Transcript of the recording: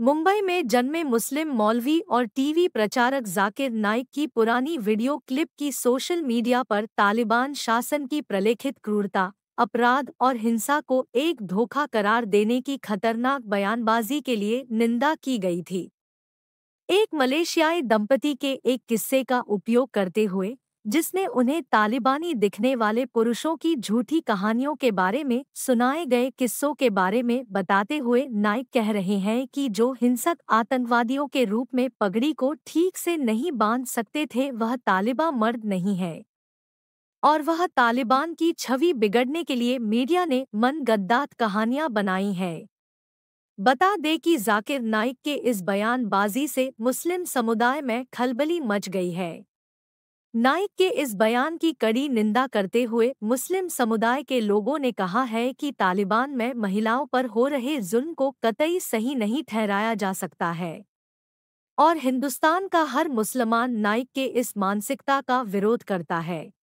मुंबई में जन्मे मुस्लिम मौलवी और टीवी प्रचारक जाकिर नाइक की पुरानी वीडियो क्लिप की सोशल मीडिया पर तालिबान शासन की प्रलेखित क्रूरता अपराध और हिंसा को एक धोखा करार देने की खतरनाक बयानबाजी के लिए निंदा की गई थी एक मलेशियाई दंपति के एक किस्से का उपयोग करते हुए जिसमें उन्हें तालिबानी दिखने वाले पुरुषों की झूठी कहानियों के बारे में सुनाए गए किस्सों के बारे में बताते हुए नाइक कह रहे हैं कि जो हिंसक आतंकवादियों के रूप में पगड़ी को ठीक से नहीं बांध सकते थे वह तालिबा मर्द नहीं है और वह तालिबान की छवि बिगड़ने के लिए मीडिया ने मन गद्दात कहानियां बनाई हैं बता दे कि जाकिर नाइक के इस बयानबाजी से मुस्लिम समुदाय में खलबली मच गई है नाइक के इस बयान की कड़ी निंदा करते हुए मुस्लिम समुदाय के लोगों ने कहा है कि तालिबान में महिलाओं पर हो रहे जुल्म को कतई सही नहीं ठहराया जा सकता है और हिंदुस्तान का हर मुसलमान नाइक के इस मानसिकता का विरोध करता है